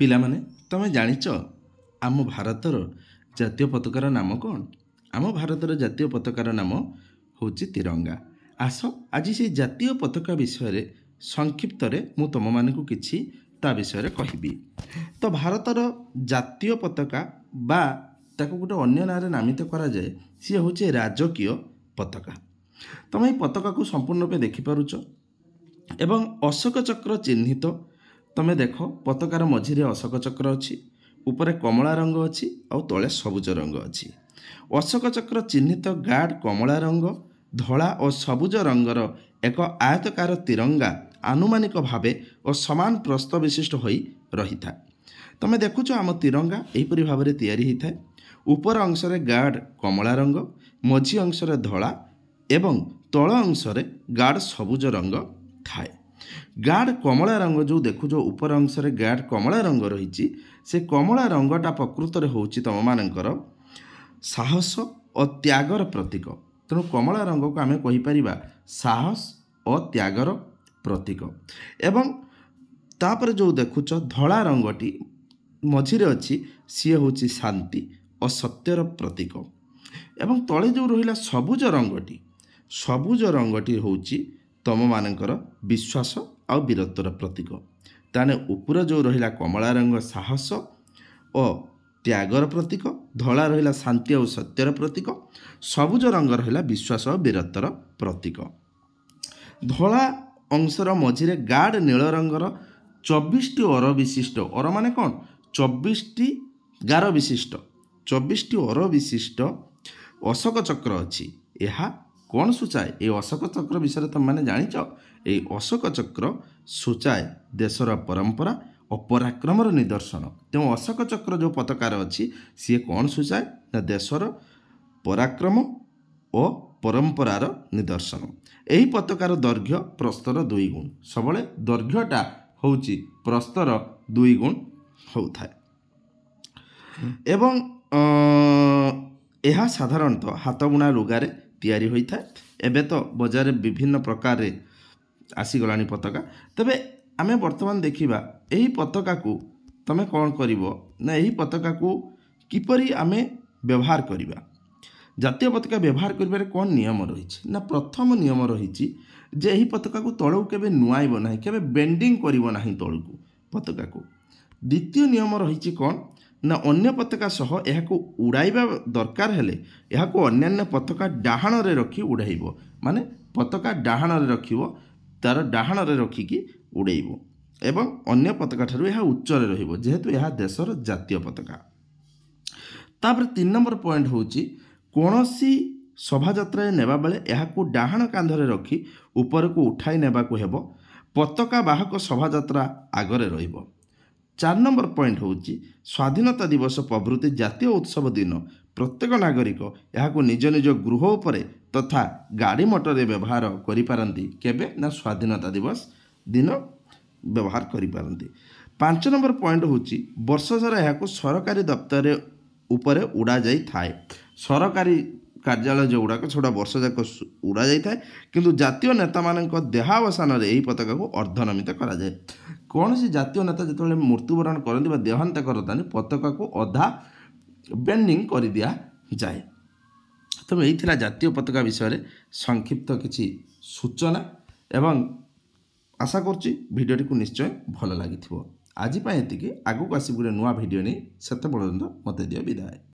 ପିଲାମାନେ ତୁମେ ଜାଣିଛ ଆମ ଭାରତର ଜାତୀୟ ପତାକାର ନାମ କ'ଣ ଆମ ଭାରତର ଜାତୀୟ ପତାକାର ନାମ ହେଉଛି ତିରଙ୍ଗା ଆସ ଆଜି ସେଇ ଜାତୀୟ ପତାକା ବିଷୟରେ ସଂକ୍ଷିପ୍ତରେ ମୁଁ ତୁମମାନଙ୍କୁ କିଛି ତା ବିଷୟରେ କହିବି ତ ଭାରତର ଜାତୀୟ ପତାକା ବା ତାକୁ ଗୋଟେ ଅନ୍ୟ ନାଁରେ ନାମିତ କରାଯାଏ ସିଏ ହେଉଛି ରାଜକୀୟ ପତାକା ତୁମେ ଏହି ପତାକାକୁ ସମ୍ପୂର୍ଣ୍ଣ ରୂପେ ଦେଖିପାରୁଛ ଏବଂ ଅଶୋକ ଚକ୍ର ଚିହ୍ନିତ ତମେ ଦେଖ ପତକାର ମଝିରେ ଅଶୋକ ଚକ୍ର ଅଛି ଉପରେ କମଳା ରଙ୍ଗ ଅଛି ଆଉ ତଳେ ସବୁଜ ରଙ୍ଗ ଅଛି ଅଶୋକ ଚକ୍ର ଚିହ୍ନିତ ଗାର୍ଡ଼ କମଳା ରଙ୍ଗ ଧଳା ଓ ସବୁଜ ରଙ୍ଗର ଏକ ଆୟତକାର ତିରଙ୍ଗା ଆନୁମାନିକ ଭାବେ ଓ ସମାନ ପ୍ରସ୍ତ ବିଶିଷ୍ଟ ହୋଇ ରହିଥାଏ ତମେ ଦେଖୁଛ ଆମ ତିରଙ୍ଗା ଏହିପରି ଭାବରେ ତିଆରି ହୋଇଥାଏ ଉପର ଅଂଶରେ ଗାର୍ଡ଼ କମଳା ରଙ୍ଗ ମଝି ଅଂଶରେ ଧଳା ଏବଂ ତଳ ଅଂଶରେ ଗାର୍ଡ଼ ସବୁଜ ରଙ୍ଗ ଥାଏ ଗାର୍ଡ କମଳା ରଙ୍ଗ ଯେଉଁ ଦେଖୁଛ ଉପର ଅଂଶରେ ଗାର୍ଡ କମଳା ରଙ୍ଗ ରହିଛି ସେ କମଳା ରଙ୍ଗଟା ପ୍ରକୃତରେ ହେଉଛି ତୁମମାନଙ୍କର ସାହସ ଓ ତ୍ୟାଗର ପ୍ରତୀକ ତେଣୁ କମଳା ରଙ୍ଗକୁ ଆମେ କହିପାରିବା ସାହସ ଓ ତ୍ୟାଗର ପ୍ରତୀକ ଏବଂ ତାପରେ ଯେଉଁ ଦେଖୁଛ ଧଳା ରଙ୍ଗଟି ମଝିରେ ଅଛି ସିଏ ହେଉଛି ଶାନ୍ତି ଓ ସତ୍ୟର ପ୍ରତୀକ ଏବଂ ତଳେ ଯେଉଁ ରହିଲା ସବୁଜ ରଙ୍ଗଟି ସବୁଜ ରଙ୍ଗଟି ହେଉଛି ତୁମମାନଙ୍କର ବିଶ୍ୱାସ ଆଉ ବୀରତ୍ୱର ପ୍ରତୀକ ତାହେଲେ ଉପର ଯେଉଁ ରହିଲା କମଳା ରଙ୍ଗ ସାହସ ଓ ତ୍ୟାଗର ପ୍ରତୀକ ଧଳା ରହିଲା ଶାନ୍ତି ଆଉ ସତ୍ୟର ପ୍ରତୀକ ସବୁଜ ରଙ୍ଗ ରହିଲା ବିଶ୍ୱାସ ଓ ବୀରତ୍ୱର ପ୍ରତୀକ ଧଳା ଅଂଶର ମଝିରେ ଗାର୍ଡ଼ ନୀଳ ରଙ୍ଗର ଚବିଶଟି ଅର ବିଶିଷ୍ଟ ଅର ମାନେ କ'ଣ ଚବିଶଟି ଗାର ବିଶିଷ୍ଟ ଚବିଶଟି ଅର ବିଶିଷ୍ଟ ଅଶୋକ ଚକ୍ର ଅଛି ଏହା କ'ଣ ସୂଚାଏ ଏଇ ଅଶୋକ ଚକ୍ର ବିଷୟରେ ତୁମେମାନେ ଜାଣିଛ ଏଇ ଅଶୋକ ଚକ୍ର ସୂଚାଏ ଦେଶର ପରମ୍ପରା ଓ ପରାକ୍ରମର ନିଦର୍ଶନ ତେଣୁ ଅଶୋକ ଚକ୍ର ଯେଉଁ ପତାକାରେ ଅଛି ସିଏ କ'ଣ ସୂଚାଏ ନା ଦେଶର ପରାକ୍ରମ ଓ ପରମ୍ପରାର ନିଦର୍ଶନ ଏହି ପତାକାର ଦୈର୍ଘ୍ୟ ପ୍ରସ୍ତର ଦୁଇ ଗୁଣ ସବୁବେଳେ ଦୈର୍ଘ୍ୟଟା ହେଉଛି ପ୍ରସ୍ତର ଦୁଇ ଗୁଣ ହେଉଥାଏ ଏବଂ ଏହା ସାଧାରଣତଃ ହାତ ବୁଣା ଲୁଗାରେ ତିଆରି ହୋଇଥାଏ ଏବେ ତ ବଜାରରେ ବିଭିନ୍ନ ପ୍ରକାରରେ ଆସିଗଲାଣି ପତାକା ତେବେ ଆମେ ବର୍ତ୍ତମାନ ଦେଖିବା ଏହି ପତାକାକୁ ତୁମେ କ'ଣ କରିବ ନା ଏହି ପତାକାକୁ କିପରି ଆମେ ବ୍ୟବହାର କରିବା ଜାତୀୟ ପତାକା ବ୍ୟବହାର କରିବାରେ କ'ଣ ନିୟମ ରହିଛି ନା ପ୍ରଥମ ନିୟମ ରହିଛି ଯେ ଏହି ପତାକାକୁ ତଳକୁ କେବେ ନୁଆଇବ ନାହିଁ କେବେ ବେଣ୍ଡିଂ କରିବ ନାହିଁ ତଳକୁ ପତାକାକୁ ଦ୍ୱିତୀୟ ନିୟମ ରହିଛି କ'ଣ ନା ଅନ୍ୟ ପତାକା ସହ ଏହାକୁ ଉଡ଼ାଇବା ଦରକାର ହେଲେ ଏହାକୁ ଅନ୍ୟାନ୍ୟ ପତାକା ଡାହାଣରେ ରଖି ଉଡ଼ାଇବ ମାନେ ପତାକା ଡାହାଣରେ ରଖିବ ତା'ର ଡାହାଣରେ ରଖିକି ଉଡ଼େଇବ ଏବଂ ଅନ୍ୟ ପତାକା ଠାରୁ ଏହା ଉଚ୍ଚରେ ରହିବ ଯେହେତୁ ଏହା ଦେଶର ଜାତୀୟ ପତାକା ତାପରେ ତିନି ନମ୍ବର ପଏଣ୍ଟ ହେଉଛି କୌଣସି ଶୋଭାଯାତ୍ରାରେ ନେବାବେଳେ ଏହାକୁ ଡାହାଣ କାନ୍ଧରେ ରଖି ଉପରକୁ ଉଠାଇ ନେବାକୁ ହେବ ପତାକା ବାହକ ଶୋଭାଯାତ୍ରା ଆଗରେ ରହିବ ଚାରି ନମ୍ବର ପଏଣ୍ଟ ହେଉଛି ସ୍ୱାଧୀନତା ଦିବସ ପ୍ରଭୃତି ଜାତୀୟ ଉତ୍ସବ ଦିନ ପ୍ରତ୍ୟେକ ନାଗରିକ ଏହାକୁ ନିଜ ନିଜ ଗୃହ ଉପରେ ତଥା ଗାଡ଼ି ମଟରରେ ବ୍ୟବହାର କରିପାରନ୍ତି କେବେ ନା ସ୍ୱାଧୀନତା ଦିବସ ଦିନ ବ୍ୟବହାର କରିପାରନ୍ତି ପାଞ୍ଚ ନମ୍ବର ପଏଣ୍ଟ ହେଉଛି ବର୍ଷ ସାରା ଏହାକୁ ସରକାରୀ ଦପ୍ତର ଉପରେ ଉଡ଼ାଯାଇଥାଏ ସରକାରୀ କାର୍ଯ୍ୟାଳୟ ଯେଉଁଗୁଡ଼ାକ ସେଗୁଡ଼ା ବର୍ଷ ଯାକ ଉଡ଼ାଯାଇଥାଏ କିନ୍ତୁ ଜାତୀୟ ନେତାମାନଙ୍କ ଦେହାବସାନରେ ଏହି ପତାକାକୁ ଅର୍ଦ୍ଧନମିତ କରାଯାଏ କୌଣସି ଜାତୀୟ ନେତା ଯେତେବେଳେ ମୃତ୍ୟୁବରଣ କରନ୍ତି ବା ଦେହାନ୍ତ କରନ୍ତାନି ପତାକାକୁ ଅଧା ବେଣ୍ଡିଂ କରିଦିଆଯାଏ ତେବେ ଏଇ ଥିଲା ଜାତୀୟ ପତାକା ବିଷୟରେ ସଂକ୍ଷିପ୍ତ କିଛି ସୂଚନା ଏବଂ ଆଶା କରୁଛି ଭିଡ଼ିଓଟିକୁ ନିଶ୍ଚୟ ଭଲ ଲାଗିଥିବ ଆଜି ପାଇଁ ଏତିକି ଆଗକୁ ଆସିବି ଗୋଟେ ନୂଆ ଭିଡ଼ିଓ ନେଇ ସେତେ ପର୍ଯ୍ୟନ୍ତ ମୋତେ ଦିଅ ବିଦାୟ